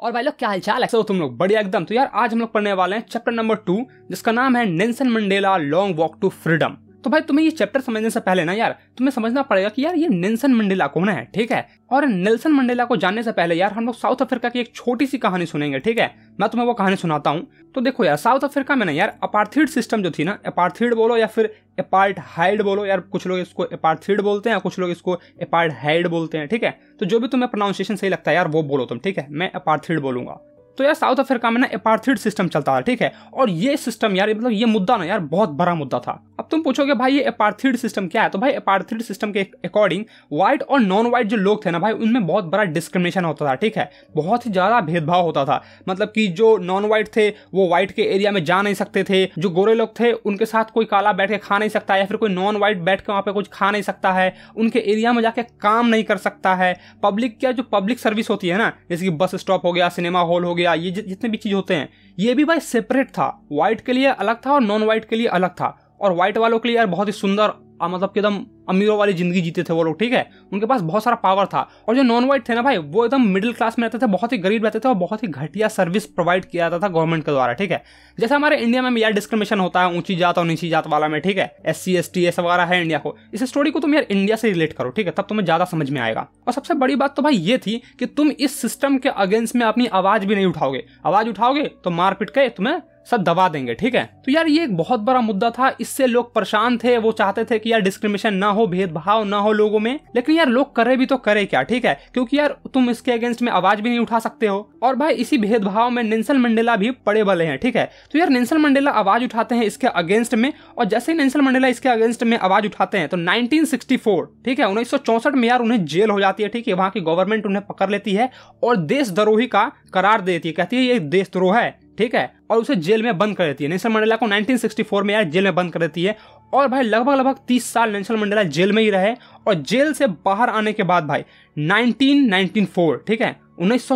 और भाई लोग क्या हाल चाल है तुम लोग बढ़िया एकदम तो यार आज हम लोग पढ़ने वाले हैं चैप्टर नंबर टू जिसका नाम है Nelson Mandela long walk to freedom तो भाई तुम्हें ये चैप्टर समझने से पहले ना यार तुम्हें समझना पड़ेगा कि यार ये नेल्सन मंडेला कौन है ठीक है और नेल्सन मंडेला को जानने से पहले यार हम लोग साउथ अफ्रीका की एक छोटी सी कहानी सुनेंगे ठीक है मैं तुम्हें वो कहानी सुनाता हूँ तो देखो यार साउथ अफ्रीका में ना यार अपार्थीड सिस्टम जो थी ना अपार्थीड बोलो या फिर अपार्ट हाइड बोलो यार कुछ लोग इसको अपार्थीड बोलते हैं कुछ लोग इसको अपार्ट हाइड बोलते हैं ठीक है तो जो भी तुम्हें प्रोनाउंसिएशन सही लगता है यार वो बोलो तुम ठीक है मैं अपार्थीड बोलूंगा तो यार साउथ अफ्रीका में ना एपार्थीड सिस्टम चलता था ठीक है और ये सिस्टम यार मतलब ये मुद्दा ना यार बहुत बड़ा मुद्दा था अब तुम पूछोगे भाई ये एपार्थीड सिस्टम क्या है तो भाई एपार्थीड सिस्टम के अकॉर्डिंग व्हाइट और नॉन व्हाइट जो लोग थे ना भाई उनमें बहुत बड़ा डिस्क्रिमिनेशन होता था ठीक है बहुत ही ज़्यादा भेदभाव होता था मतलब कि जो नॉन व्हाइट थे वो व्हाइट के एरिया में जा नहीं सकते थे जो गोरे लोग थे उनके साथ कोई काला बैठ के खा नहीं सकता या फिर कोई नॉन व्हाइट बैठ के वहाँ पे कुछ खा नहीं सकता है उनके एरिया में जाके काम नहीं कर सकता है पब्लिक क्या जो पब्लिक सर्विस होती है ना जैसे कि बस स्टॉप हो गया सिनेमा हॉल हो गया या ये जितने भी चीज़ होते हैं ये भी भाई सेपरेट था वाइट के लिए अलग था और नॉन वाइट के लिए अलग था और वाइट वालों के लिए यार बहुत ही सुंदर आ, मतलब कि एकदम अमीरों वाली जिंदगी जीते थे वो लोग ठीक है उनके पास बहुत सारा पावर था और जो नॉन वाइट थे ना भाई वो एकदम मिडिल क्लास में रहते थे बहुत ही गरीब रहते थे और बहुत ही घटिया सर्विस प्रोवाइड किया जाता था गवर्नमेंट के द्वारा ठीक है जैसे हमारे इंडिया में यार डिस्क्रिमिनेशन होता है ऊंची जात और नीची जात वाला में ठीक है S C S T S वगैरह है इंडिया को इस स्टोरी को तुम यार इंडिया से रिलेट करो ठीक है तब तुम्हें ज्यादा समझ में आएगा और सबसे बड़ी बात तो भाई ये थी कि तुम इस सिस्टम के अगेंस्ट में अपनी आवाज भी नहीं उठाओगे आवाज उठाओगे तो मारपीट के तुम्हें सब दबा देंगे ठीक है तो यार ये एक बहुत बड़ा मुद्दा था इससे लोग परेशान थे वो चाहते थे कि यार डिस्क्रिमिनेशन ना हो भेदभाव ना हो लोगों में लेकिन यार लोग करे भी तो करे क्या ठीक है क्योंकि यार तुम इसके अगेंस्ट में आवाज भी नहीं उठा सकते हो और भाई इसी भेदभाव में नेंसल मंडेला भी पड़े बले हैं ठीक है तो यार नेंसल मंडेला आवाज उठाते हैं इसके अगेंस्ट में और जैसे ही नेंसल मंडेला इसके अगेंस्ट में आवाज उठाते हैं तो नाइनटीन ठीक है उन्नीस में यार उन्हें जेल हो जाती है ठीक है वहां की गवर्नमेंट उन्हें पकड़ लेती है और देशद्रोही का करार देती है कहती है ये देशद्रोह है ठीक है और उसे जेल में बंद कर देती है नेल्सन मंडेला को 1964 में यार जेल में बंद कर देती है और भाई लगभग लगभग 30 साल नेल्सन मंडेला जेल में ही रहे और जेल से बाहर आने के बाद भाई 1994 ठीक है उन्नीस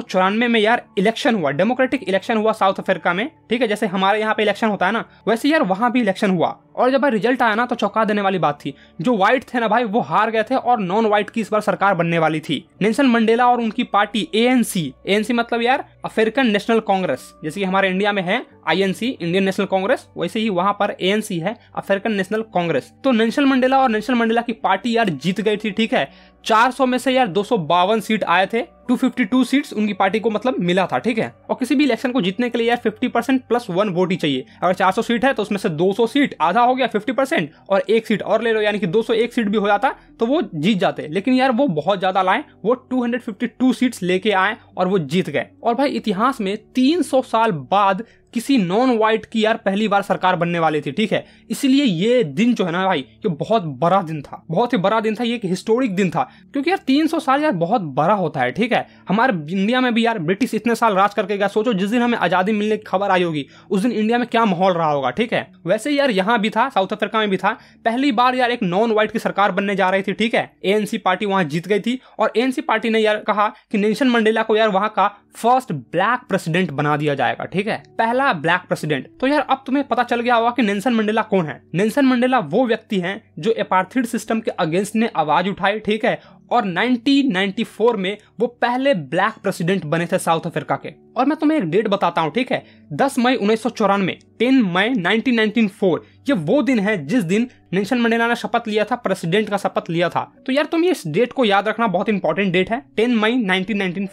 में यार इलेक्शन हुआ डेमोक्रेटिक इलेक्शन हुआ साउथ अफ्रीका में ठीक है जैसे हमारे यहाँ पे इलेक्शन होता है ना वैसे यार वहाँ भी इलेक्शन हुआ और जब भाई रिजल्ट आया ना तो चौंका देने वाली बात थी जो व्हाइट थे ना भाई वो हार गए थे और नॉन व्हाइट की इस बार सरकार बनने वाली थी नेल्सन मंडेला और उनकी पार्टी एएनसी एएनसी मतलब यार अफ्रीकन नेशनल कांग्रेस जैसे कि हमारे इंडिया में है आईएनसी इंडियन नेशनल कांग्रेस वैसे ही वहां पर एएनसी है अफ्रीकन नेशनल कांग्रेस तो नेल्सन मंडेला और नेल्सन मंडेला की पार्टी यार जीत गई थी ठीक है 400 में से यार दो सीट आए थे 252 सीट्स उनकी पार्टी को मतलब मिला था ठीक है और किसी भी इलेक्शन को जीतने के लिए यार 50 परसेंट प्लस वन वोट ही चाहिए अगर 400 सीट है तो उसमें से 200 सीट आधा आधा हो गया फिफ्टी परसेंट और एक सीट और ले लो यानी कि दो सौ एक सीट भी हो जाता तो वो जीत जाते लेकिन यार वो बहुत ज़्यादा लाए वो two hundred fifty two seats लेके आए और वो जीत गए और भाई इतिहास में तीन सौ साल बाद किसी नॉन वाइट की यार पहली बार सरकार बनने वाली थी ठीक है इसलिए ये दिन जो है ना भाई ये बहुत बड़ा दिन था बहुत ही बड़ा दिन था ये एक हिस्टोरिक दिन था क्योंकि यार 300 साल यार बहुत बड़ा होता है ठीक है हमारे इंडिया में भी यार ब्रिटिश इतने साल राज करके गया सोचो जिस दिन हमें आज़ादी मिलने की खबर आई होगी उस दिन इंडिया में क्या माहौल रहा होगा ठीक है वैसे यार यहाँ भी था साउथ अफ्रीका में भी था पहली बार यार एक नॉन व्हाइट की सरकार बनने जा रही थी ठीक है ए पार्टी वहां जीत गई थी और ए पार्टी ने यार कहा कि नेल्सन मंडेला को यार वहां का फर्स्ट ब्लैक प्रेसिडेंट बना दिया जाएगा ठीक है पहला मंडेला ब्लैक प्रेसिडेंट तो यार अब तुम्हें पता चल गया होगा कि नेल्सन मंडेला कौन है नेल्सन मंडेला वो व्यक्ति हैं जो एपार्थिड सिस्टम के अगेंस्ट ने आवाज उठाई ठीक है और 1994 में वो पहले ब्लैक प्रेसिडेंट बने थे साउथ अफ्रीका के और मैं तुम्हें एक डेट बताता हूँ ठीक है 10 मई उन्नीस सौ चौरानवे टेन मई 1994 ये वो दिन है जिस दिन नेल्सन मंडेला ने शपथ लिया था प्रेसिडेंट का शपथ लिया था तो यार तुम ये इस डेट को याद रखना बहुत इंपॉर्टेंट डेट है टेन मई नाइनटीन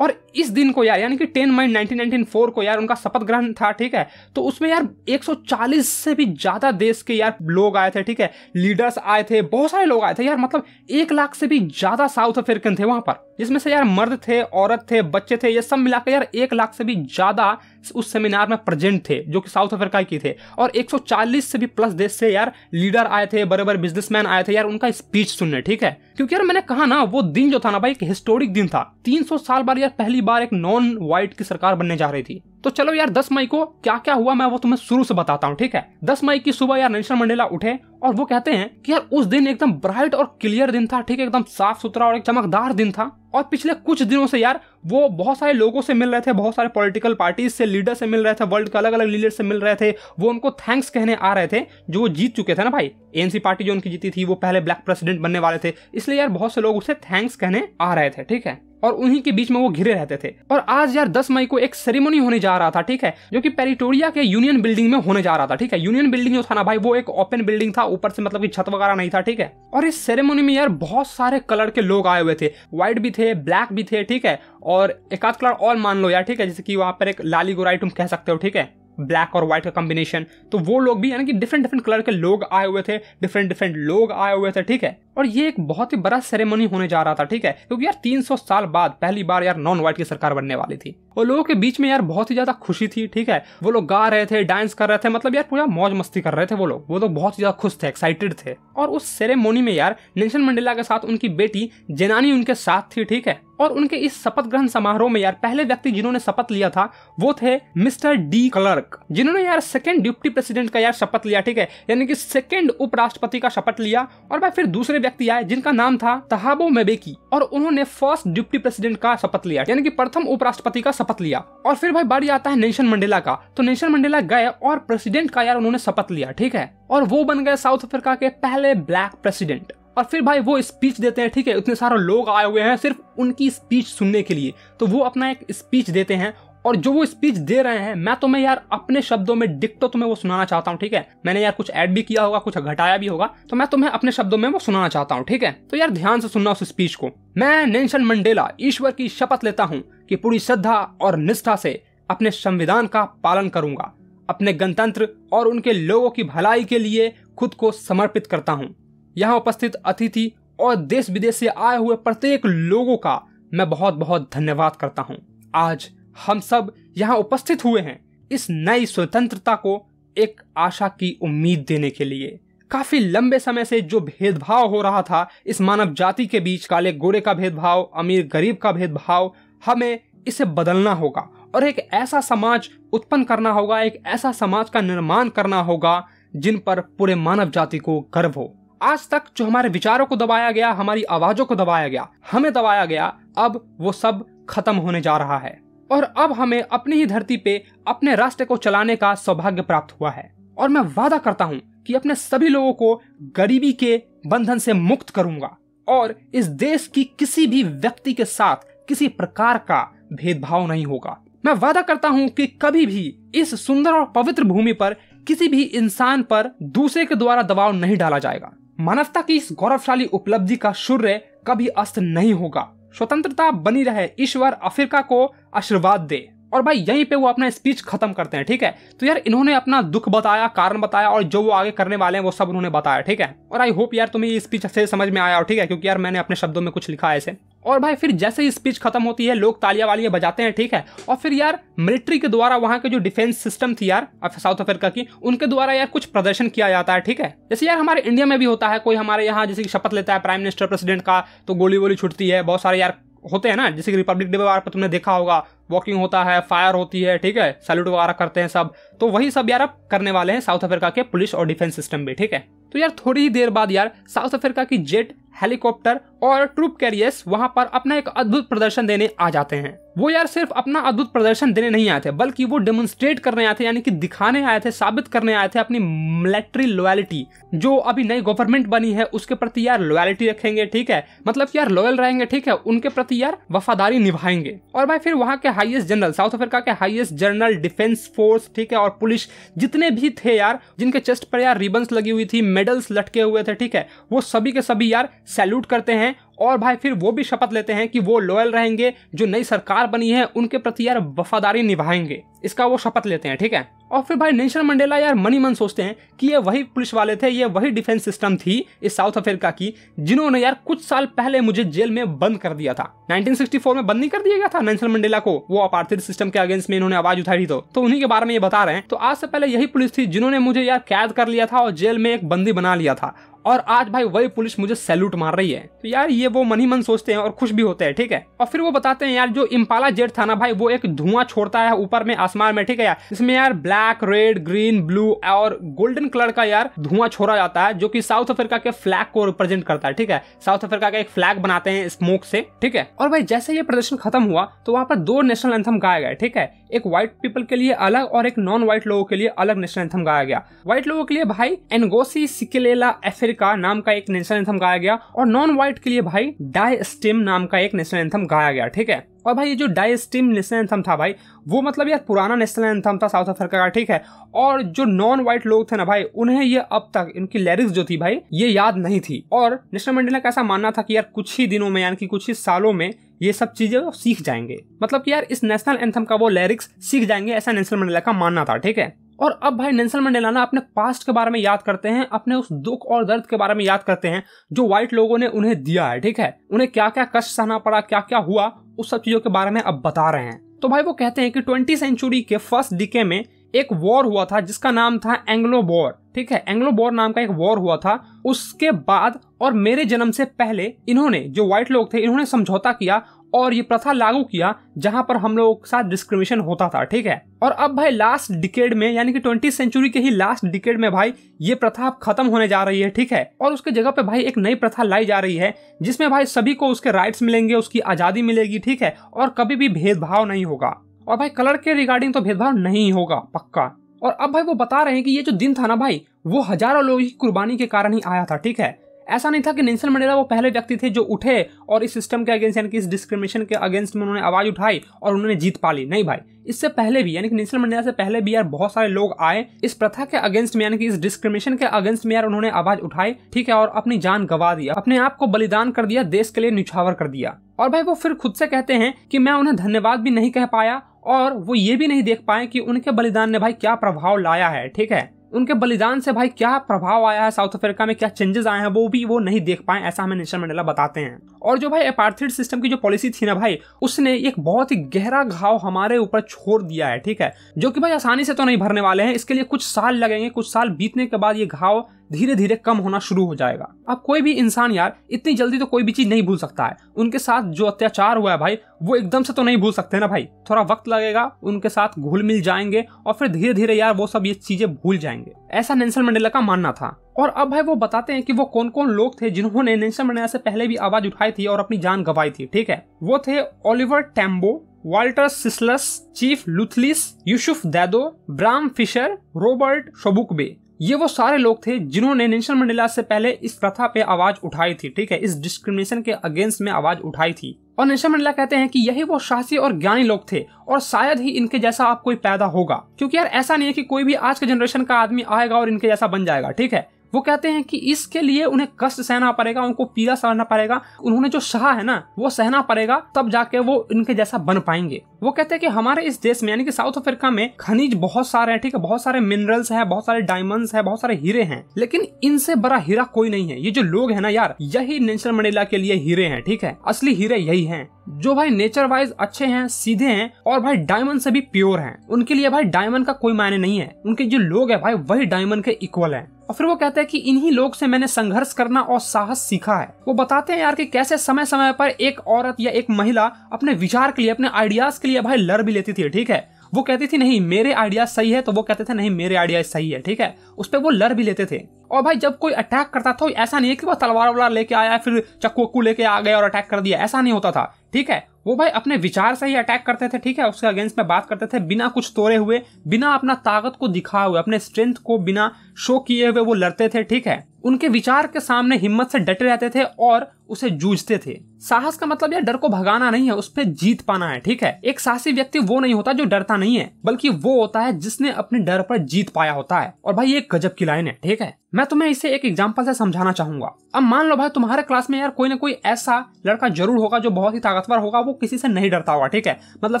और इस दिन को यार यानी कि टेन मई नाइनटीन को यार उनका शपथ ग्रहण था ठीक है तो उसमें यार 140 से भी ज़्यादा देश के यार लोग आए थे ठीक है लीडर्स आए थे बहुत सारे लोग आए थे यार मतलब एक लाख से भी ज़्यादा साउथ अफ्रीकन थे वहाँ पर जिसमें से यार मर्द थे औरत थे बच्चे थे ये सब मिलाकर यार एक लाख से भी ज़्यादा उस सेमिनार में प्रेजेंट थे जो कि साउथ अफ्रीका के थे और 140 से भी प्लस देश से यार लीडर आए थे बड़े बड़े बिजनेसमैन आए थे यार उनका स्पीच सुनने ठीक है क्योंकि यार मैंने कहा ना वो दिन जो था ना भाई एक हिस्टोरिक दिन था 300 साल बाद यार पहली बार एक नॉन व्हाइट की सरकार बनने जा रही थी तो चलो यार 10 मई को क्या क्या हुआ मैं वो तुम्हें शुरू से बताता हूँ ठीक है 10 मई की सुबह यार नेल्सन मंडेला उठे और वो कहते हैं कि यार उस दिन एकदम ब्राइट और क्लियर दिन था ठीक है एकदम साफ सुथरा और एक चमकदार दिन था और पिछले कुछ दिनों से यार वो बहुत सारे लोगों से मिल रहे थे बहुत सारे पॉलिटिकल पार्टीज से लीडर से मिल रहे थे वर्ल्ड के अलग अलग लीडर से मिल रहे थे वो उनको थैंक्स कहने आ रहे थे जो वो जीत चुके थे ना भाई एनसी पार्टी जो उनकी जीती थी वो पहले ब्लैक प्रेसिडेंट बनने वाले थे इसलिए यार बहुत से लोग उसे थैंक्स कहने आ रहे थे ठीक है और उन्हीं के बीच में वो घिरे रहते थे और आज यार दस मई को एक सेरेमनी होने जा रहा था ठीक है जो कि पेरिटोरिया के यूनियन बिल्डिंग में होने जा रहा था ठीक है यूनियन बिल्डिंग जो था ना भाई वो एक ओपन बिल्डिंग था ऊपर से मतलब की छत वगैरह नहीं था ठीक है और इस सेरेमनी में यार बहुत सारे कलर के लोग आए हुए थे व्हाइट भी थे ब्लैक भी थे ठीक है और एक आध कलर और मान लो यार ठीक है जैसे कि वहां पर एक लाली गोराई तुम कह सकते हो ठीक है ब्लैक और व्हाइट का कॉम्बिनेशन तो वो लोग भी यानी कि डिफरेंट डिफरेंट कलर के लोग आए हुए थे डिफरेंट डिफरेंट लोग आए हुए थे ठीक है और ये एक बहुत ही बड़ा सेरेमनी होने जा रहा था ठीक है क्योंकि यार 300 साल बाद पहली बार यार नॉन व्हाइट की सरकार बनने वाली थी और लोगों के बीच में यार बहुत ही ज़्यादा खुशी थी ठीक है वो लोग गा रहे थे डांस कर रहे थे मतलब यार पूरा मौज मस्ती कर रहे थे वो लोग वो लोग बहुत ज़्यादा खुश थे एक्साइटेड थे और उस सेरेमोनी में यार नेल्सन मंडेला के साथ उनकी बेटी जेनानी उनके साथ थी ठीक है और उनके इस शपथ ग्रहण समारोह में यार पहले व्यक्ति जिन्होंने शपथ लिया था वो थे मिस्टर डी क्लर्क जिन्होंने यार सेकेंड डिप्टी प्रेसिडेंट का यार शपथ लिया ठीक है यानी कि सेकेंड उपराष्ट्रपति का शपथ लिया और भाई फिर दूसरे व्यक्ति आए जिनका नाम था तहाबो मेबेकी और उन्होंने फर्स्ट डिप्टी प्रेसिडेंट का शपथ लिया यानी कि प्रथम उपराष्ट्रपति का शपथ लिया और फिर भाई बारी आता है नेशन मंडेला का तो नेशन मंडेला गए और प्रेसिडेंट का यार उन्होंने शपथ लिया ठीक है और वो बन गए साउथ अफ्रीका के पहले ब्लैक प्रेसिडेंट और फिर भाई वो स्पीच देते हैं ठीक है इतने सारे लोग आए हुए हैं सिर्फ उनकी स्पीच सुनने के लिए तो वो अपना एक स्पीच देते हैं और जो वो स्पीच दे रहे हैं मैं तो मैं यार अपने शब्दों में तो तुम्हें वो सुनाना चाहता हूँ ठीक है मैंने यार कुछ ऐड भी किया होगा कुछ घटाया भी होगा तो मैं तुम्हें अपने शब्दों में वो सुनाना चाहता हूँ ठीक है तो यार ध्यान से सुनना उस स्पीच को मैं नेल्सन मंडेला ईश्वर की शपथ लेता हूँ कि पूरी श्रद्धा और निष्ठा से अपने संविधान का पालन करूंगा अपने गणतंत्र और उनके लोगों की भलाई के लिए खुद को समर्पित करता हूँ यहाँ उपस्थित अतिथि और देश विदेश से आए हुए प्रत्येक लोगों का मैं बहुत बहुत धन्यवाद करता हूँ आज हम सब यहाँ उपस्थित हुए हैं इस नई स्वतंत्रता को एक आशा की उम्मीद देने के लिए काफी लंबे समय से जो भेदभाव हो रहा था इस मानव जाति के बीच काले गोरे का भेदभाव अमीर गरीब का भेदभाव हमें इसे बदलना होगा और एक ऐसा समाज उत्पन्न करना होगा एक ऐसा समाज का निर्माण करना होगा जिन पर पूरे मानव जाति को गर्व हो आज तक जो हमारे विचारों को दबाया गया हमारी आवाजों को दबाया गया हमें दबाया गया अब वो सब खत्म होने जा रहा है और अब हमें अपनी ही धरती पे अपने राष्ट्र को चलाने का सौभाग्य प्राप्त हुआ है और मैं वादा करता हूँ कि अपने सभी लोगों को गरीबी के बंधन से मुक्त करूंगा और इस देश की किसी भी व्यक्ति के साथ किसी प्रकार का भेदभाव नहीं होगा मैं वादा करता हूँ कि कभी भी इस सुंदर और पवित्र भूमि पर किसी भी इंसान पर दूसरे के द्वारा दबाव नहीं डाला जाएगा मानवता की इस गौरवशाली उपलब्धि का सूर्य कभी अस्त नहीं होगा स्वतंत्रता बनी रहे ईश्वर अफ्रीका को आशीर्वाद दे और भाई यहीं पे वो अपना स्पीच खत्म करते हैं ठीक है तो यार इन्होंने अपना दुख बताया कारण बताया और जो वो आगे करने वाले हैं वो सब उन्होंने बताया ठीक है और आई होप यार तुम्हें ये स्पीच अच्छे से समझ में आया हो ठीक है क्योंकि यार मैंने अपने शब्दों में कुछ लिखा है ऐसे और भाई फिर जैसे ही स्पीच खत्म होती है लोग तालियां वालियां बजाते हैं ठीक है और फिर यार मिलिट्री के द्वारा वहां के जो डिफेंस सिस्टम थी यार साउथ अफ्रीका की उनके द्वारा यार कुछ प्रदर्शन किया जाता है ठीक है जैसे यार हमारे इंडिया में भी होता है कोई हमारे यहाँ जैसे शपथ लेता है प्राइम मिनिस्टर प्रेसिडेंट का तो गोली वोली छुटती है बहुत सारे यार होते हैं ना जैसे कि रिपब्लिक डे पर तुमने देखा होगा वॉकिंग होता है फायर होती है ठीक है सैल्यूट वगैरह करते हैं सब तो वही सब यार अब करने वाले हैं साउथ अफ्रीका के पुलिस और डिफेंस सिस्टम भी ठीक है तो यार थोड़ी ही देर बाद यार साउथ अफ्रीका की जेट हेलीकॉप्टर और ट्रूप कैरियर्स वहां पर अपना एक अद्भुत प्रदर्शन देने आ जाते हैं वो यार सिर्फ अपना अद्भुत प्रदर्शन देने नहीं आए थे बल्कि वो डेमोन्स्ट्रेट करने आए थे यानी कि दिखाने आए थे साबित करने आए थे अपनी मिलिट्री लॉयलिटी जो अभी नई गवर्नमेंट बनी है उसके प्रति यार लॉयलिटी रखेंगे ठीक है मतलब यार लॉयल रहेंगे ठीक है उनके प्रति यार वफादारी निभाएंगे और भाई फिर वहाँ के हाईएस्ट जनरल साउथ अफ्रीका के हाईएस्ट जनरल डिफेंस फोर्स ठीक है और पुलिस जितने भी थे यार जिनके चेस्ट पर यार रिबन्स लगी हुई थी मेडल्स लटके हुए थे ठीक है वो सभी के सभी यार सैल्यूट करते हैं और भाई फिर वो भी शपथ लेते हैं कि वो लॉयल रहेंगे जो नई सरकार बनी है उनके प्रति यार वफादारी निभाएंगे इसका वो शपथ लेते हैं ठीक है और फिर भाई नेशन मंडेला यार मनी मन सोचते हैं कि ये वही पुलिस वाले थे ये वही डिफेंस सिस्टम थी इस साउथ अफ्रीका की जिन्होंने यार कुछ साल पहले मुझे जेल में बंद कर दिया था 1964 में बंद नहीं कर दिया गया था नेशन मंडेला को वो अपार्थिव सिस्टम के अगेंस्ट में इन्होंने आवाज उठाई तो तो उन्हीं के बारे में ये बता रहे हैं तो आज से पहले यही पुलिस थी जिन्होंने मुझे यार कैद कर लिया था और जेल में एक बंदी बना लिया था और आज भाई वही पुलिस मुझे सैल्यूट मार रही है तो यार ये वो मन ही मन सोचते हैं और खुश भी होते हैं ठीक है और फिर वो बताते हैं यार जो इम्पाला जेट था ना भाई वो एक धुआं छोड़ता है ऊपर में आसमान में ठीक है यार इसमें यार ब्लैक रेड ग्रीन ब्लू और गोल्डन कलर का यार धुआं छोड़ा जाता है जो की साउथ अफ्रीका के फ्लैग को रिप्रेजेंट करता है ठीक है साउथ अफ्रीका का एक फ्लैग बनाते हैं स्मोक से ठीक है और भाई जैसे ये प्रदर्शन खत्म हुआ तो वहां पर दो नेशनल एंथम गाए गए ठीक है एक व्हाइट पीपल के लिए अलग और एक नॉन व्हाइट लोगों के लिए अलग नेशनल एंथम गाया गया व्हाइट लोगों के लिए भाई एनगोसी सिकेलेला एफ्रिका नाम का एक नेशनल एंथम गाया गया और नॉन व्हाइट के लिए भाई डाई स्टेम नाम का एक नेशनल एंथम गाया गया ठीक है और भाई ये जो डाई स्टीम नेशनल एंथम था भाई वो मतलब यार पुराना नेशनल एंथम था साउथ अफ्रीका का ठीक है और जो नॉन वाइट लोग थे ना भाई उन्हें ये अब तक इनकी लिरिक्स जो थी भाई ये याद नहीं थी और नेशनल मंडेला का ऐसा मानना था कि यार कुछ ही दिनों में यानी कि कुछ ही सालों में ये सब चीजें वो सीख जाएंगे मतलब कि यार इस नेशनल एंथम का वो लिरिक्स सीख जाएंगे ऐसा नेशनल मंडेला का मानना था ठीक है और अब भाई नेल्सन मंडेला ना अपने पास्ट के बारे में याद करते हैं अपने उस दुख और दर्द के बारे में याद करते हैं जो व्हाइट लोगों ने उन्हें दिया है ठीक है उन्हें क्या क्या कष्ट सहना पड़ा क्या क्या हुआ उस सब चीजों के बारे में अब बता रहे हैं तो भाई वो कहते हैं कि ट्वेंटी सेंचुरी के फर्स्ट डिके में एक वॉर हुआ था जिसका नाम था एंग्लो वॉर ठीक है एंग्लो वॉर नाम का एक वॉर हुआ था उसके बाद और मेरे जन्म से पहले इन्होंने जो व्हाइट लोग थे इन्होंने समझौता किया और ये प्रथा लागू किया जहां पर हम लोगों के साथ डिस्क्रिमिनेशन होता था ठीक है और अब भाई लास्ट डिकेड में यानी कि ट्वेंटी सेंचुरी के ही लास्ट डिकेड में भाई ये प्रथा अब खत्म होने जा रही है ठीक है और उसके जगह पे भाई एक नई प्रथा लाई जा रही है जिसमें भाई सभी को उसके राइट्स मिलेंगे उसकी आज़ादी मिलेगी ठीक है और कभी भी भेदभाव नहीं होगा और भाई कलर के रिगार्डिंग तो भेदभाव नहीं होगा पक्का और अब भाई वो बता रहे हैं कि ये जो दिन था ना भाई वो हजारों लोगों की कुर्बानी के कारण ही आया था ठीक है ऐसा नहीं था कि नेल्सन मंडेला वो पहले व्यक्ति थे जो उठे और इस सिस्टम के अगेंस्ट यानी कि इस डिस्क्रिमिनेशन के अगेंस्ट में उन्होंने आवाज़ उठाई और उन्होंने जीत पा ली नहीं भाई इससे पहले भी यानी कि नेल्सन मंडेला से पहले भी यार बहुत सारे लोग आए इस प्रथा के अगेंस्ट में यानी कि इस डिस्क्रिमिनेशन के अगेंस्ट में यार उन्होंने आवाज उठाई ठीक है और अपनी जान गवा दिया अपने आप को बलिदान कर दिया देश के लिए निछावर कर दिया और भाई वो फिर खुद से कहते हैं कि मैं उन्हें धन्यवाद भी नहीं कह पाया और वो ये भी नहीं देख पाए कि उनके बलिदान ने भाई क्या प्रभाव लाया है ठीक है उनके बलिदान से भाई क्या प्रभाव आया है साउथ अफ्रीका में क्या चेंजेस आए हैं वो भी वो नहीं देख पाए ऐसा हमें नेशन मंडेला बताते हैं और जो भाई अपार्थिड सिस्टम की जो पॉलिसी थी ना भाई उसने एक बहुत ही गहरा घाव हमारे ऊपर छोड़ दिया है ठीक है जो कि भाई आसानी से तो नहीं भरने वाले हैं इसके लिए कुछ साल लगेंगे कुछ साल बीतने के बाद ये घाव धीरे धीरे कम होना शुरू हो जाएगा अब कोई भी इंसान यार इतनी जल्दी तो कोई भी चीज नहीं भूल सकता है उनके साथ जो अत्याचार हुआ है भाई वो एकदम से तो नहीं भूल सकते ना भाई थोड़ा वक्त लगेगा उनके साथ घुल मिल जाएंगे और फिर धीरे धीरे यार वो सब ये चीजें भूल जाएंगे ऐसा नेंसल मंडेला का मानना था और अब भाई वो बताते हैं कि वो कौन कौन लोग थे जिन्होंने नेल्सन मंडेला से पहले भी आवाज उठाई थी और अपनी जान गवाई थी ठीक है वो थे Oliver Tambo Walter Sisulu chief Luthuli Yusuf Dadoo Bram Fischer Robert Sobukwe ये वो सारे लोग थे जिन्होंने नेल्सन मंडेला से पहले इस प्रथा पे आवाज उठाई थी ठीक है इस डिस्क्रिमिनेशन के अगेंस्ट में आवाज उठाई थी और नेल्सन मंडेला कहते हैं कि यही वो शासी और ज्ञानी लोग थे और शायद ही इनके जैसा आप कोई पैदा होगा क्योंकि यार ऐसा नहीं है कि कोई भी आज के जनरेशन का आदमी आएगा और इनके जैसा बन जाएगा ठीक है वो कहते हैं कि इसके लिए उन्हें कष्ट सहना पड़ेगा उनको पीड़ा सहना पड़ेगा उन्होंने जो सहा है ना वो सहना पड़ेगा तब जाके वो इनके जैसा बन पाएंगे वो कहते हैं कि हमारे इस देश में यानी कि साउथ अफ्रीका में खनिज बहुत सारे हैं ठीक है बहुत सारे मिनरल्स हैं बहुत सारे डायमंड्स हैं बहुत सारे हीरे हैं लेकिन इनसे बड़ा हीरा कोई नहीं है ये जो लोग है ना यार यही नेचर मंडेला के लिए हीरे हैं ठीक है असली हीरे यही है जो भाई नेचर वाइज अच्छे हैं सीधे हैं और भाई डायमंड से भी प्योर हैं उनके लिए भाई डायमंड का कोई मायने नहीं है उनके जो लोग है भाई वही डायमंड के इक्वल है और फिर वो कहते हैं कि इन्हीं लोग से मैंने संघर्ष करना और साहस सीखा है वो बताते हैं यार कि कैसे समय समय पर एक औरत या एक महिला अपने विचार के लिए अपने आइडियाज के लिए भाई लड़ भी लेती थी ठीक है वो कहती थी नहीं मेरे आइडिया सही है तो वो कहते थे नहीं मेरे आइडिया सही है ठीक है उस पर वो लड़ भी लेते थे और भाई जब कोई अटैक करता था ऐसा नहीं है कि वो तलवार वलवार लेके आया फिर चक्कू वक्कू लेके आ गया और अटैक कर दिया ऐसा नहीं होता था ठीक है वो भाई अपने विचार से ही अटैक करते थे ठीक है उसके अगेंस्ट में बात करते थे बिना कुछ तोड़े हुए बिना अपना ताकत को दिखाए हुए अपने स्ट्रेंथ को बिना शो किए हुए वो लड़ते थे ठीक है उनके विचार के सामने हिम्मत से डटे रहते थे और उसे जूझते थे साहस का मतलब यह डर को भगाना नहीं है उस पर जीत पाना है ठीक है एक साहसी व्यक्ति वो नहीं होता जो डरता नहीं है बल्कि वो होता है जिसने अपने डर पर जीत पाया होता है और भाई ये गजब की लाइन है ठीक है मैं तुम्हें इसे एक एग्जाम्पल से समझाना चाहूंगा अब मान लो भाई तुम्हारे क्लास में यार कोई ना कोई ऐसा लड़का जरूर होगा जो बहुत ही ताकत ताकतवर होगा वो किसी से नहीं डरता होगा ठीक है मतलब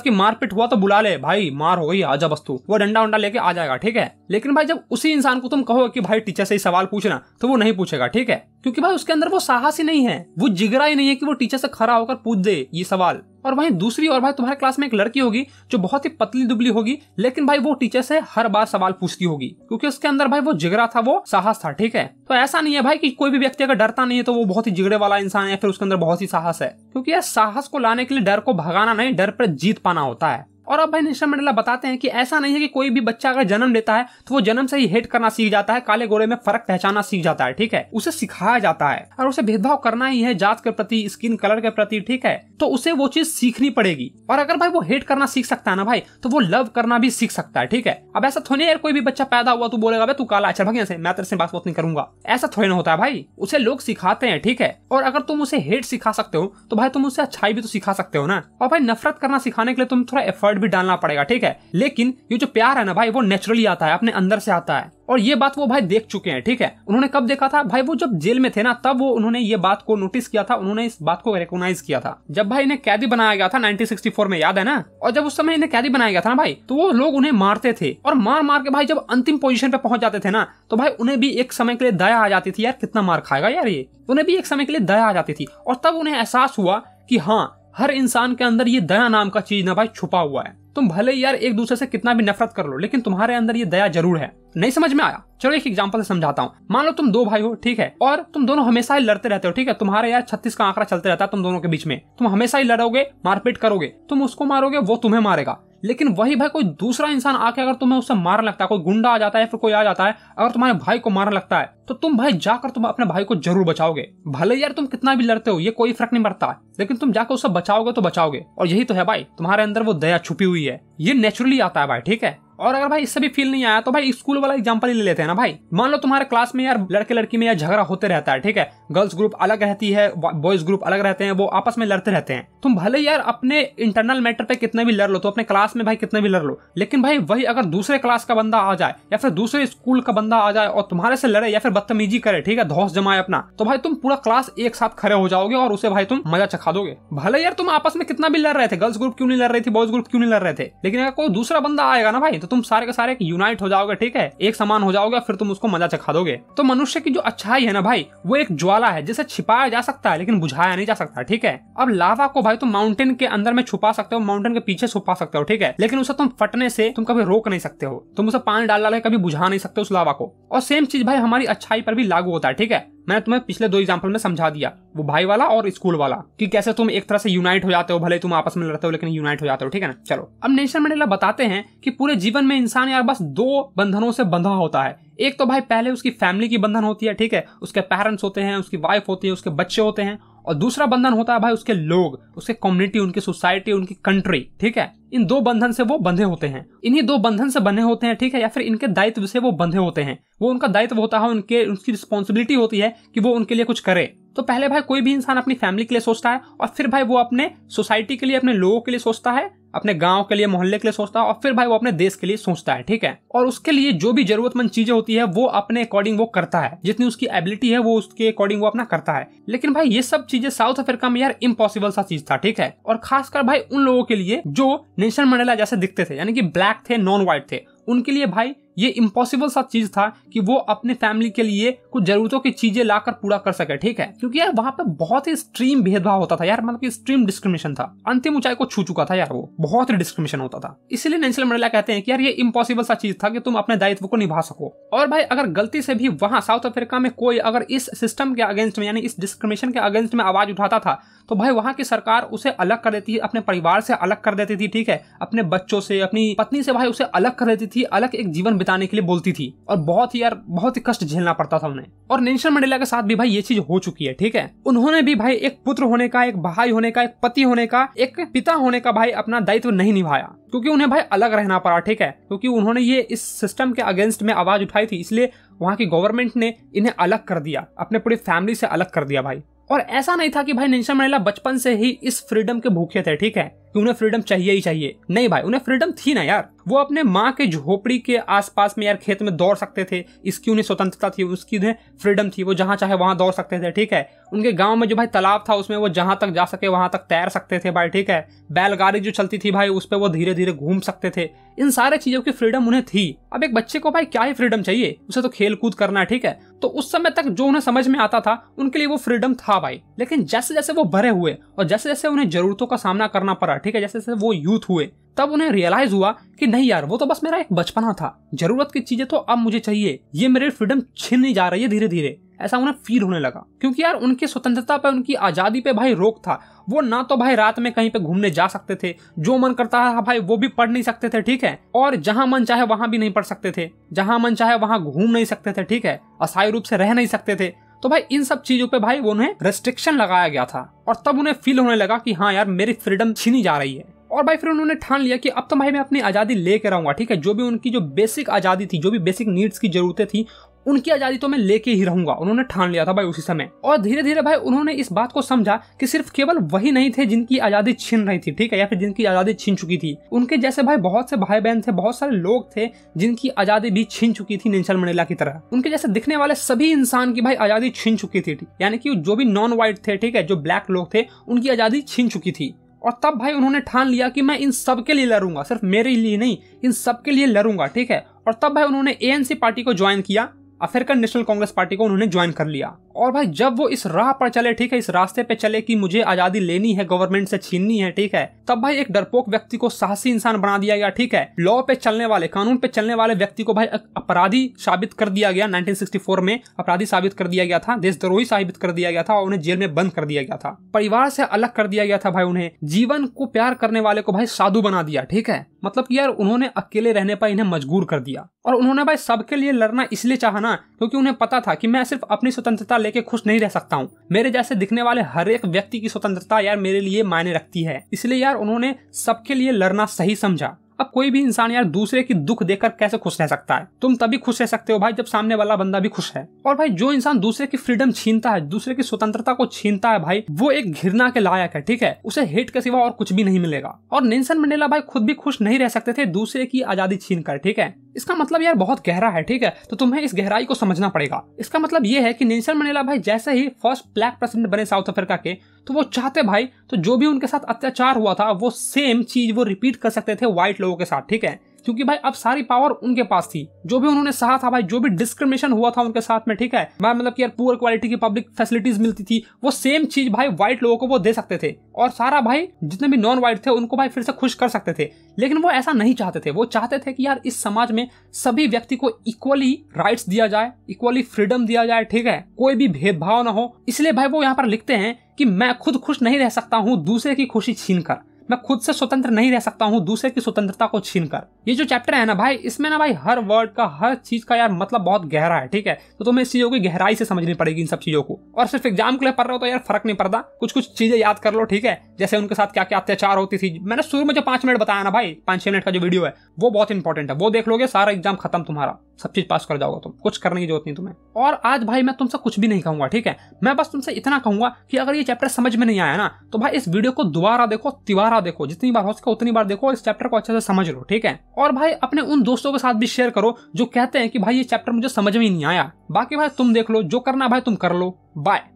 कि मारपीट हुआ तो बुला ले भाई मार हो गई आजा वस्तु वो डंडा उंडा लेके आ जाएगा ठीक है लेकिन भाई जब उसी इंसान को तुम कहो कि भाई टीचर से सवाल पूछना तो वो नहीं पूछेगा ठीक है क्योंकि भाई उसके अंदर वो साहस ही नहीं है वो जिगरा ही नहीं है कि वो टीचर से खड़ा होकर पूछ दे ये सवाल और वहीं दूसरी और भाई तुम्हारे क्लास में एक लड़की होगी जो बहुत ही पतली दुबली होगी लेकिन भाई वो टीचर से हर बार सवाल पूछती होगी क्योंकि उसके अंदर भाई वो जिगरा था वो साहस था ठीक है तो ऐसा नहीं है भाई कि कोई भी व्यक्ति अगर डरता नहीं है तो वो बहुत ही जिगड़े वाला इंसान है फिर उसके अंदर बहुत ही साहस है क्योंकि यार साहस को लाने के लिए डर को भगाना नहीं डर पर जीत पाना होता है और अब भाई निशा मंडला बताते हैं कि ऐसा नहीं है कि कोई भी बच्चा अगर जन्म लेता है तो वो जन्म से ही हेट करना सीख जाता है काले गोरे में फर्क पहचाना सीख जाता है ठीक है उसे सिखाया जाता है और उसे भेदभाव करना ही है जात के प्रति स्किन कलर के प्रति ठीक है तो उसे वो चीज सीखनी पड़ेगी और अगर भाई वो हेट करना सीख सकता है ना भाई तो वो लव करना भी सीख सकता है ठीक है अब ऐसा थोड़ी यार कोई भी बच्चा पैदा हुआ तो बोलेगा भाई तू काला अच्छा भगन से मैं तेरे से बात नहीं करूंगा ऐसा थोड़ी ना होता है भाई उसे लोग सिखाते हैं ठीक है और अगर तुम उसे हेट सिखा सकते हो तो भाई तुम उसे अच्छाई भी तो सिखा सकते हो ना और भाई नफरत करना सिखाने के लिए तुम थोड़ा एफर्ट एफर्ट भी डालना पड़ेगा ठीक है लेकिन ये जो प्यार है ना भाई वो नेचुरली आता है अपने अंदर से आता है और ये बात वो भाई देख चुके हैं ठीक है उन्होंने कब देखा था भाई वो जब जेल में थे ना तब वो उन्होंने ये बात को नोटिस किया था उन्होंने इस बात को रिकोगनाइज किया था जब भाई इन्हें कैदी बनाया गया था 1964 में याद है ना और जब उस समय इन्हें कैदी बनाया गया था ना भाई तो वो लोग उन्हें मारते थे और मार मार के भाई जब अंतिम पोजिशन पे पहुंच जाते थे ना तो भाई उन्हें भी एक समय के लिए दया आ जाती थी यार कितना मार खाएगा यार ये उन्हें भी एक समय के लिए दया आ जाती थी और तब उन्हें एहसास हुआ कि हाँ हर इंसान के अंदर ये दया नाम का चीज ना भाई छुपा हुआ है तुम भले यार एक दूसरे से कितना भी नफरत कर लो लेकिन तुम्हारे अंदर ये दया जरूर है नहीं समझ में आया चलो एक एग्जांपल से समझाता हूँ मान लो तुम दो भाई हो ठीक है और तुम दोनों हमेशा ही लड़ते रहते हो ठीक है तुम्हारे यार छत्तीस का आंकड़ा चलते रहता है तुम दोनों के बीच में तुम हमेशा ही लड़ोगे मारपीट करोगे तुम उसको मारोगे वो तुम्हें मारेगा लेकिन वही भाई कोई दूसरा इंसान आके अगर तुम्हें उससे मारने लगता है कोई गुंडा आ जाता है फिर कोई आ जाता है अगर तुम्हारे भाई को मारने लगता है तो तुम भाई जाकर तुम अपने भाई को जरूर बचाओगे भले यार तुम कितना भी लड़ते हो ये कोई फर्क नहीं पड़ता लेकिन तुम जाकर उससे बचाओगे तो बचाओगे और यही तो है भाई तुम्हारे अंदर वो दया छुपी हुई है ये नेचुरली आता है भाई ठीक है और अगर भाई इससे भी फील नहीं आया तो भाई स्कूल वाला एग्जाम्पल ही ले लेते हैं ना भाई मान लो तुम्हारे क्लास में यार लड़के लड़की में यार झगड़ा होते रहता है ठीक है गर्ल्स ग्रुप अलग रहती है बॉयज ग्रुप अलग रहते हैं वो आपस में लड़ते रहते हैं तुम भले यार अपने इंटरनल मैटर पे कितने भी लड़ लो तो अपने क्लास में भाई कितने भी लड़ लो लेकिन भाई वही अगर दूसरे क्लास का बंदा आ जाए या फिर दूसरे स्कूल का बंदा आ जाए और तुम्हारे से लड़े या फिर बदतमीजी करे ठीक है धौस जमाए अपना तो भाई तुम पूरा क्लास एक साथ खड़े हो जाओगे और उसे भाई तुम मजा चखा दोगे भले यार तुम आपस में कितना भी लड़ रहे थे गर्ल्स ग्रुप क्यों नहीं लड़ रही थी बॉयज ग्रुप क्यों नहीं लड़ रहे थे लेकिन अगर कोई दूसरा बंदा आएगा ना भाई तो तुम सारे के सारे यूनाइट हो जाओगे ठीक है एक समान हो जाओगे फिर तुम उसको मजा चखा दोगे तो मनुष्य की जो अच्छाई है ना भाई वो एक ज्वाला है जिसे छिपाया जा सकता है लेकिन बुझाया नहीं जा सकता ठीक है अब लावा को भाई तुम माउंटेन के अंदर में छुपा सकते हो माउंटेन के पीछे छुपा सकते हो ठीक है लेकिन उसे तुम फटने से तुम कभी रोक नहीं सकते हो तुम उसे पानी डाल डाले कभी बुझा नहीं सकते उस लावा को और सेम चीज भाई हमारी अच्छाई पर भी लागू होता है ठीक है मैंने तुम्हें पिछले दो एग्जाम्पल में समझा दिया वो भाई वाला और स्कूल वाला कि कैसे तुम एक तरह से यूनाइट हो जाते हो भले तुम आपस में लड़ते हो लेकिन यूनाइट हो जाते हो ठीक है ना चलो अब नेशन मंडेला बताते हैं कि पूरे जीवन में इंसान यार बस दो बंधनों से बंधा होता है एक तो भाई पहले उसकी फैमिली की बंधन होती है ठीक है उसके पेरेंट्स होते हैं उसकी वाइफ होती है उसके बच्चे होते हैं और दूसरा बंधन होता है भाई उसके लोग उसके कम्युनिटी उनकी सोसाइटी उनकी कंट्री ठीक है इन दो बंधन से वो बंधे होते हैं इन्हीं दो बंधन से बंधे होते हैं ठीक है या फिर इनके दायित्व से वो बंधे होते हैं वो उनका दायित्व होता है उनके उनकी रिस्पॉन्सिबिलिटी होती है कि वो उनके लिए कुछ करे तो पहले भाई कोई भी इंसान अपनी फैमिली के लिए सोचता है और फिर भाई वो अपने सोसाइटी के लिए अपने लोगों के लिए सोचता है अपने गांव के लिए मोहल्ले के लिए सोचता है और फिर भाई वो अपने देश के लिए सोचता है ठीक है और उसके लिए जो भी जरूरतमंद चीजें होती है वो अपने अकॉर्डिंग वो करता है जितनी उसकी एबिलिटी है वो उसके अकॉर्डिंग वो अपना करता है लेकिन भाई ये सब चीजें साउथ अफ्रीका में यार इम्पॉसिबल सा चीज था ठीक है और खासकर भाई उन लोगों के लिए जो नेशन मंडेला जैसे दिखते थे यानी कि ब्लैक थे नॉन व्हाइट थे उनके लिए भाई ये इम्पॉसिबल सा चीज था कि वो अपने फैमिली के लिए कुछ जरूरतों की चीजें लाकर पूरा कर सके ठीक है क्योंकि यार वहां पे बहुत ही स्ट्रीम भेदभाव होता था यार मतलब कि स्ट्रीम डिस्क्रिमिनेशन था अंतिम ऊंचाई को छू चुका था यार वो बहुत ही डिस्क्रिमिनेशन होता था इसलिए नेंसल मंडला कहते हैं कि यार ये इम्पॉसिबल सा चीज था कि तुम अपने दायित्व को निभा सको और भाई अगर गलती से भी वहां साउथ अफ्रीका में कोई अगर इस सिस्टम के अगेंस्ट में यानी इस डिस्क्रिमिनेशन के अगेंस्ट में आवाज उठाता था तो भाई वहां की सरकार उसे अलग कर देती है अपने परिवार से अलग कर देती थी ठीक है अपने बच्चों से अपनी पत्नी से भाई उसे अलग कर देती थी अलग एक जीवन बिताने के लिए बोलती थी और बहुत ही यार बहुत ही कष्ट झेलना पड़ता था उन्हें और नेशन मंडेला के साथ भी भाई ये चीज हो चुकी है ठीक है उन्होंने भी भाई एक पुत्र होने का एक भाई होने का एक पति होने का एक पिता होने का भाई अपना दायित्व नहीं निभाया क्योंकि उन्हें भाई अलग रहना पड़ा ठीक है क्योंकि उन्होंने ये इस सिस्टम के अगेंस्ट में आवाज उठाई थी इसलिए वहाँ की गवर्नमेंट ने इन्हें अलग कर दिया अपने पूरी फैमिली से अलग कर दिया भाई और ऐसा नहीं था कि भाई निशा मंडेला बचपन से ही इस फ्रीडम के भूखे थे ठीक है कि उन्हें फ्रीडम चाहिए ही चाहिए नहीं भाई उन्हें फ्रीडम थी ना यार वो अपने माँ के झोपड़ी के आसपास में यार खेत में दौड़ सकते थे इसकी उन्हें स्वतंत्रता थी उसकी उन्हें फ्रीडम थी वो जहाँ चाहे वहाँ दौड़ सकते थे ठीक है उनके गांव में जो भाई तालाब था उसमें वो जहाँ तक जा सके वहाँ तक तैर सकते थे भाई ठीक है बैलगाड़ी जो चलती थी भाई उस पर वो धीरे धीरे घूम सकते थे इन सारे चीज़ों की फ्रीडम उन्हें थी अब एक बच्चे को भाई क्या ही फ्रीडम चाहिए उसे तो खेल कूद करना है ठीक है तो उस समय तक जो उन्हें समझ में आता था उनके लिए वो फ्रीडम था भाई लेकिन जैसे जैसे वो भरे हुए और जैसे जैसे उन्हें जरूरतों का सामना करना पड़ा ठीक है जैसे जैसे वो यूथ हुए तब उन्हें रियलाइज हुआ कि नहीं यार वो तो बस मेरा एक बचपना था जरूरत की चीजें तो अब मुझे चाहिए ये मेरे फ्रीडम छीननी जा रही है धीरे धीरे ऐसा उन्हें फील होने लगा क्योंकि यार उनकी स्वतंत्रता पे उनकी आजादी पे भाई रोक था वो ना तो भाई रात में कहीं पे घूमने जा सकते थे जो मन करता था भाई वो भी पढ़ नहीं सकते थे ठीक है और जहां मन चाहे वहां भी नहीं पढ़ सकते थे जहां मन चाहे वहां घूम नहीं सकते थे ठीक है अस्थायी रूप से रह नहीं सकते थे तो भाई इन सब चीजों पे भाई उन्हें रेस्ट्रिक्शन लगाया गया था और तब उन्हें फील होने लगा कि हाँ यार मेरी फ्रीडम छीनी जा रही है और भाई फिर उन्होंने ठान लिया कि अब तो भाई मैं अपनी आज़ादी लेकर आऊंगा ठीक है जो भी उनकी जो बेसिक आज़ादी थी जो भी बेसिक नीड्स की जरूरतें थी उनकी आजादी तो मैं लेके ही रहूंगा उन्होंने ठान लिया था भाई उसी समय और धीरे धीरे भाई उन्होंने इस बात को समझा कि सिर्फ केवल वही नहीं थे जिनकी आजादी छीन रही थी ठीक है या फिर जिनकी आजादी छीन चुकी थी उनके जैसे भाई बहुत से भाई बहन थे बहुत सारे लोग थे जिनकी आजादी भी छीन चुकी थी नेल्सन मंडेला की तरह उनके जैसे दिखने वाले सभी इंसान की भाई आजादी छीन चुकी थी यानी कि जो भी नॉन व्हाइट थे ठीक है जो ब्लैक लोग थे उनकी आजादी छीन चुकी थी और तब भाई उन्होंने ठान लिया कि मैं इन सब के लिए लड़ूंगा सिर्फ मेरे लिए नहीं इन सब के लिए लड़ूंगा ठीक है और तब भाई उन्होंने एएनसी पार्टी को ज्वाइन किया अफ्रीकन नेशनल कांग्रेस पार्टी को उन्होंने ज्वाइन कर लिया और भाई जब वो इस राह पर चले ठीक है इस रास्ते पे चले कि मुझे आजादी लेनी है गवर्नमेंट से छीननी है ठीक है तब भाई एक डरपोक व्यक्ति को साहसी इंसान बना दिया गया ठीक है लॉ पे चलने वाले कानून पे चलने वाले व्यक्ति को भाई अपराधी साबित कर दिया गया 1964 में अपराधी साबित कर दिया गया था देशद्रोही साबित कर दिया गया था और उन्हें जेल में बंद कर दिया गया था परिवार से अलग कर दिया गया था भाई उन्हें जीवन को प्यार करने वाले को भाई साधु बना दिया ठीक है मतलब कि यार उन्होंने अकेले रहने पर इन्हें मजबूर कर दिया और उन्होंने भाई सबके लिए लड़ना इसलिए चाहना क्योंकि उन्हें पता था कि मैं सिर्फ अपनी स्वतंत्रता लेके खुश नहीं रह सकता हूँ मेरे जैसे दिखने वाले हर एक व्यक्ति की स्वतंत्रता यार मेरे लिए मायने रखती है इसलिए यार उन्होंने सबके लिए लड़ना सही समझा अब कोई भी इंसान यार दूसरे की दुख देखकर कैसे खुश रह सकता है तुम तभी खुश रह सकते हो भाई जब सामने वाला बंदा भी खुश है और भाई जो इंसान दूसरे की फ्रीडम छीनता है दूसरे की स्वतंत्रता को छीनता है भाई वो एक घिरना के लायक है ठीक है उसे हेट के सिवा और कुछ भी नहीं मिलेगा और निशन मंडेला भाई खुद भी खुश नहीं रह सकते थे दूसरे की आजादी छीन कर ठीक है इसका मतलब यार बहुत गहरा है ठीक है तो तुम्हें इस गहराई को समझना पड़ेगा इसका मतलब ये है कि निशन मंडेला भाई जैसे ही फर्स्ट ब्लैक प्रेसिडेंट बने साउथ अफ्रीका के तो वो चाहते भाई तो जो भी उनके साथ अत्याचार हुआ था वो सेम चीज वो रिपीट कर सकते थे व्हाइट लोगों के साथ ठीक है क्योंकि भाई अब सारी पावर उनके पास थी जो भी उन्होंने सहा था भाई जो भी डिस्क्रिमिनेशन हुआ था उनके साथ में ठीक है भाई मतलब यार पुअर क्वालिटी की पब्लिक फैसिलिटीज मिलती थी वो सेम चीज भाई व्हाइट लोगों को वो दे सकते थे और सारा भाई जितने भी नॉन व्हाइट थे उनको भाई फिर से खुश कर सकते थे लेकिन वो ऐसा नहीं चाहते थे वो चाहते थे कि यार इस समाज में सभी व्यक्ति को इक्वली राइट्स दिया जाए इक्वली फ्रीडम दिया जाए ठीक है कोई भी भेदभाव ना हो इसलिए भाई वो यहाँ पर लिखते हैं कि मैं खुद खुश नहीं रह सकता हूँ दूसरे की खुशी छीन कर मैं खुद से स्वतंत्र नहीं रह सकता हूँ दूसरे की स्वतंत्रता को छीन कर ये जो चैप्टर है ना भाई इसमें ना भाई हर वर्ड का हर चीज का यार मतलब बहुत गहरा है ठीक है तो तुम्हें इस चीजों की गहराई से समझनी पड़ेगी इन सब चीजों को और सिर्फ एग्जाम के लिए पढ़ रहे हो तो यार फर्क नहीं पड़ता कुछ कुछ चीजें याद कर लो ठीक है जैसे उनके साथ क्या क्या अत्याचार होती थी मैंने शुरू में जो पांच मिनट बताया ना भाई पांच छह मिनट का जो वीडियो है वो बहुत इंपॉर्टेंट है वो देख लोगे सारा एग्जाम खत्म तुम्हारा सब चीज पास कर जाओगे तुम कुछ करने की जरूरत नहीं तुम्हें और आज भाई मैं तुमसे कुछ भी नहीं कहूंगा ठीक है मैं बस तुमसे इतना कहूंगा कि अगर ये चैप्टर समझ में नहीं आया ना तो भाई इस वीडियो को दोबारा देखो तिवारा देखो जितनी बार हो सके उतनी बार देखो इस चैप्टर को अच्छे से समझ लो ठीक है और भाई अपने उन दोस्तों के साथ भी शेयर करो जो कहते हैं कि भाई ये चैप्टर मुझे समझ में नहीं आया बाकी भाई तुम देख लो जो करना भाई तुम कर लो बाय